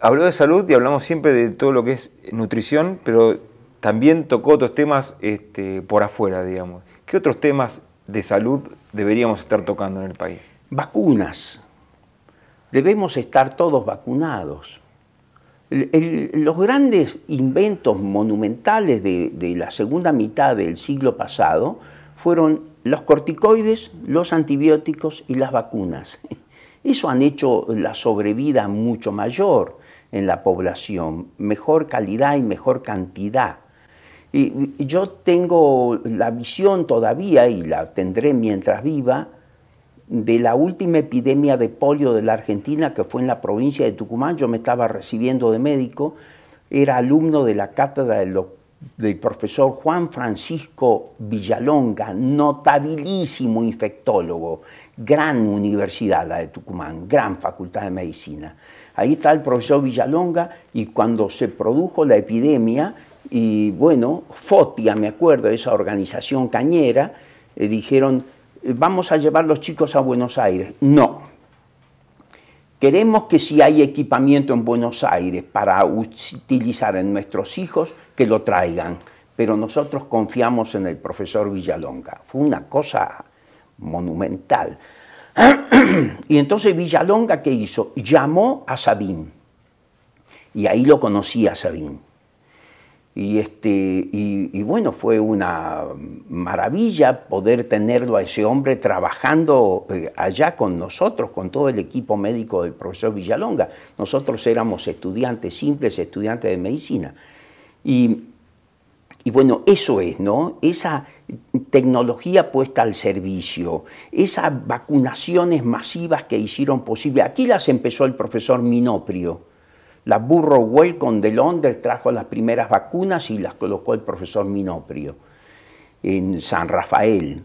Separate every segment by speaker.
Speaker 1: habló de salud y hablamos siempre de todo lo que es nutrición, pero también tocó otros temas este, por afuera, digamos. ¿Qué otros temas de salud deberíamos estar tocando en el país? Vacunas. Debemos estar todos vacunados. los grandes inventos monumentales de la segunda mitad del siglo pasado fueron los corticoides, los antibióticos y las vacunas. Eso han hecho la sobrevida mucho mayor en la población, mejor calidad y mejor cantidad. Y yo tengo la visión todavía, y la tendré mientras viva, de la última epidemia de polio de la Argentina, que fue en la provincia de Tucumán, yo me estaba recibiendo de médico, era alumno de la cátedra del los del profesor Juan Francisco Villalonga, notabilísimo infectólogo, gran universidad la de Tucumán, gran facultad de medicina. Ahí está el profesor Villalonga y cuando se produjo la epidemia, y bueno, FOTIA, me acuerdo, esa organización cañera, eh, dijeron, eh, vamos a llevar los chicos a Buenos Aires. No, Queremos que si hay equipamiento en Buenos Aires para utilizar en nuestros hijos, que lo traigan. Pero nosotros confiamos en el profesor Villalonga. Fue una cosa monumental. y entonces Villalonga, ¿qué hizo? Llamó a Sabín. Y ahí lo conocía Sabín. Y, este, y bueno, fue una maravilla poder tenerlo a ese hombre trabajando eh, allá con nosotros, con todo el equipo médico del profesor Villalonga. Nosotros éramos estudiantes simples, estudiantes de medicina. Y, bueno, eso es, ¿no? Esa tecnología puesta al servicio, esas vacunaciones masivas que hicieron posible. Aquí las empezó el profesor Minoprio. La Burrow Welcome de Londres trajo las primeras vacunas y las colocó el profesor Minoprio en San Rafael.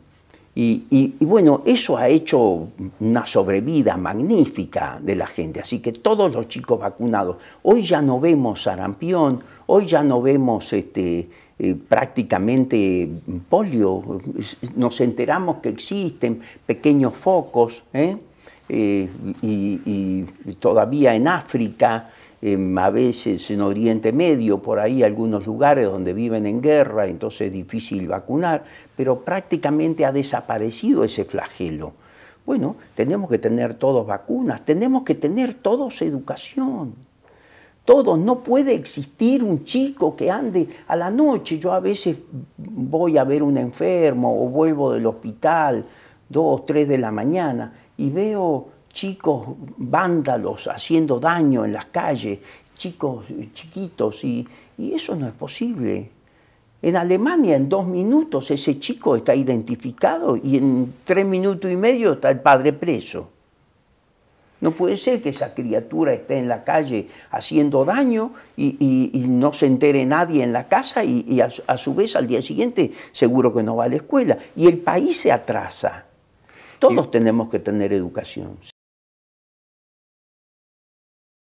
Speaker 1: Y, bueno, eso ha hecho una sobrevida magnífica de la gente, así que todos los chicos vacunados, hoy ya no vemos sarampión, hoy ya no vemos este, eh, prácticamente polio, nos enteramos que existen pequeños focos, ¿eh? Eh, y todavía en África, Em, a veces en Oriente Medio, por ahí algunos lugares donde viven en guerra, entonces es difícil vacunar, pero prácticamente ha desaparecido ese flagelo. Bueno, tenemos que tener todos vacunas, tenemos que tener todos educación. Todos, no puede existir un chico que ande a la noche. Yo a veces voy a ver un enfermo o vuelvo del hospital, dos, tres de la mañana, y veo chicos vándalos haciendo daño en las calles, chicos chiquitos, y, eso no es posible. En Alemania, en dos minutos, ese chico está identificado y en tres minutos y medio está el padre preso. No puede ser que esa criatura esté en la calle haciendo daño y, no se entere nadie en la casa y, a, a, su vez al día siguiente seguro que no va a la escuela. Y el país se atrasa. Todos tenemos que tener educación.